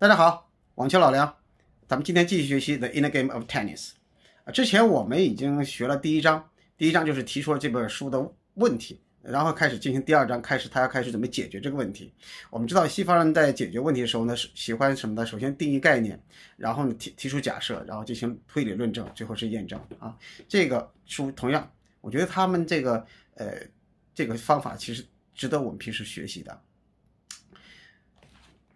大家好，网球老梁，咱们今天继续学习《The Inner Game of Tennis》啊。之前我们已经学了第一章，第一章就是提出了这本书的问题，然后开始进行第二章，开始他要开始怎么解决这个问题。我们知道西方人在解决问题的时候呢，是喜欢什么呢？首先定义概念，然后呢提提出假设，然后进行推理论证，最后是验证啊。这个书同样，我觉得他们这个呃这个方法其实值得我们平时学习的。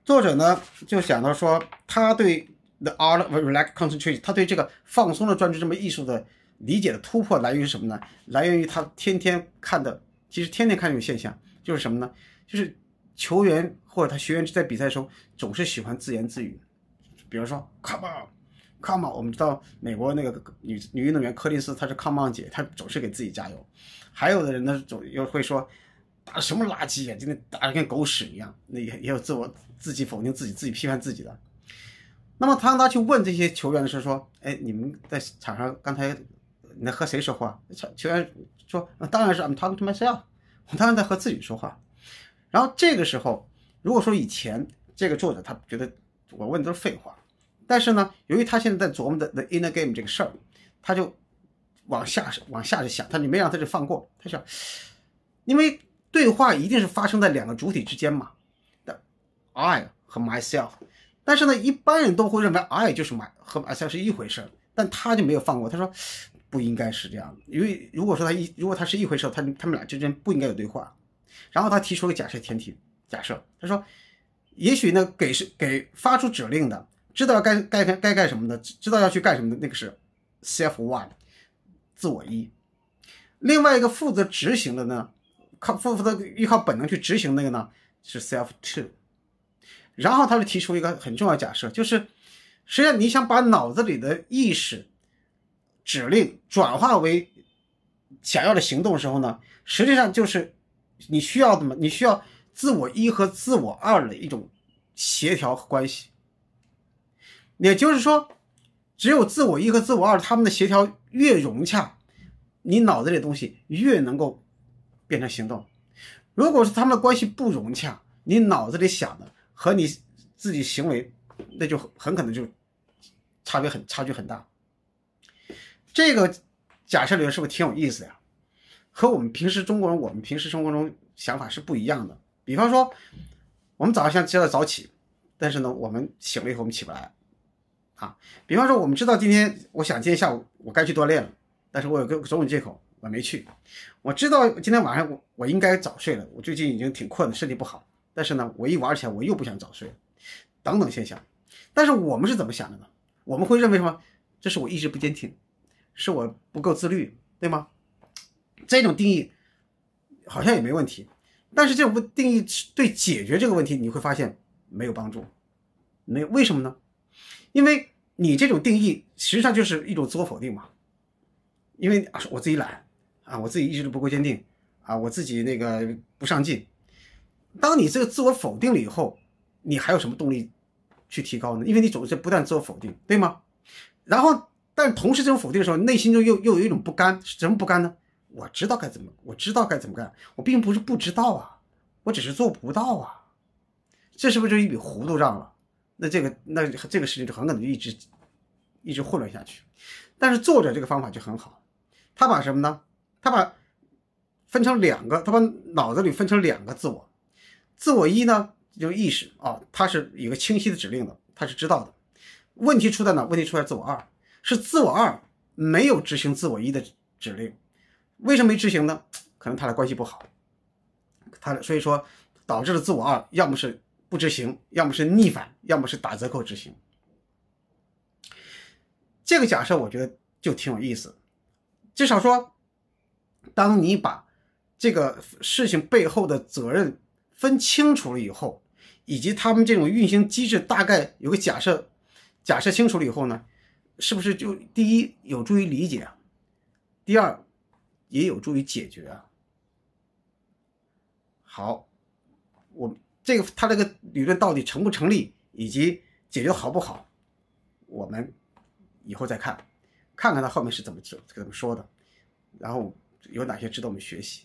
作者呢就想到说，他对 the art of r e l a x concentration，他对这个放松的专注这么艺术的理解的突破来源于什么呢？来源于他天天看的，其实天天看这种现象就是什么呢？就是球员或者他学员在比赛时候总是喜欢自言自语，比如说 come on，come on。我们知道美国那个女女运动员柯林斯她是 come on 姐，她总是给自己加油。还有的人呢总又会说。打的什么垃圾呀！今天打的跟狗屎一样。那也也有自我自己否定自己、自己批判自己的。那么他让他去问这些球员的时候说：“哎，你们在场上刚才你在和谁说话？”球员说：“当然是 I'm talking to myself，我当然在和自己说话。”然后这个时候，如果说以前这个作者他觉得我问的都是废话，但是呢，由于他现在在琢磨的 the inner game 这个事儿，他就往下往下去想，他你没让他就放过他想，因为。对话一定是发生在两个主体之间嘛，的 I 和 myself，但是呢，一般人都会认为 I 就是 my 和 myself 是一回事但他就没有放过，他说不应该是这样，因为如果说他一如果他是一回事他他们俩之间不应该有对话。然后他提出了假设前提，假设他说，也许呢给是给发出指令的，知道该该该干什么的，知道要去干什么的那个是 self one，自我一，另外一个负责执行的呢？靠负负责依靠本能去执行那个呢，是 self two，然后他就提出一个很重要假设，就是实际上你想把脑子里的意识指令转化为想要的行动的时候呢，实际上就是你需要什么？你需要自我一和自我二的一种协调和关系。也就是说，只有自我一和自我二，他们的协调越融洽，你脑子里的东西越能够。变成行动。如果是他们的关系不融洽，你脑子里想的和你自己行为，那就很可能就差别很差距很大。这个假设里面是不是挺有意思呀？和我们平时中国人，我们平时生活中想法是不一样的。比方说，我们早上需要早起，但是呢，我们醒了以后我们起不来啊。比方说，我们知道今天我想今天下午我该去锻炼了，但是我有个种种借口。我没去，我知道今天晚上我我应该早睡了，我最近已经挺困的，身体不好。但是呢，我一玩起来，我又不想早睡，等等现象。但是我们是怎么想的呢？我们会认为什么？这是我一直不坚挺，是我不够自律，对吗？这种定义好像也没问题，但是这种定义对解决这个问题，你会发现没有帮助。没有为什么呢？因为你这种定义实际上就是一种自我否定嘛。因为我自己懒。啊，我自己意志力不够坚定，啊，我自己那个不上进。当你这个自我否定了以后，你还有什么动力去提高呢？因为你总是不断自我否定，对吗？然后，但同时这种否定的时候，内心中又又有一种不甘，是什么不甘呢？我知道该怎么，我知道该怎么干，我并不是不知道啊，我只是做不到啊。这是不是就一笔糊涂账了？那这个那这个事情就很可能就一直一直混乱下去。但是作者这个方法就很好，他把什么呢？他把分成两个，他把脑子里分成两个自我。自我一呢，就是意识啊，它是有个清晰的指令的，它是知道的。问题出在哪？问题出在自我二，是自我二没有执行自我一的指令。为什么没执行呢？可能他俩关系不好。他所以说导致了自我二，要么是不执行，要么是逆反，要么是打折扣执行。这个假设我觉得就挺有意思，至少说。当你把这个事情背后的责任分清楚了以后，以及他们这种运行机制大概有个假设，假设清楚了以后呢，是不是就第一有助于理解啊？第二，也有助于解决啊？好，我这个他这个理论到底成不成立，以及解决好不好，我们以后再看，看看他后面是怎么怎怎么说的，然后。有哪些值得我们学习？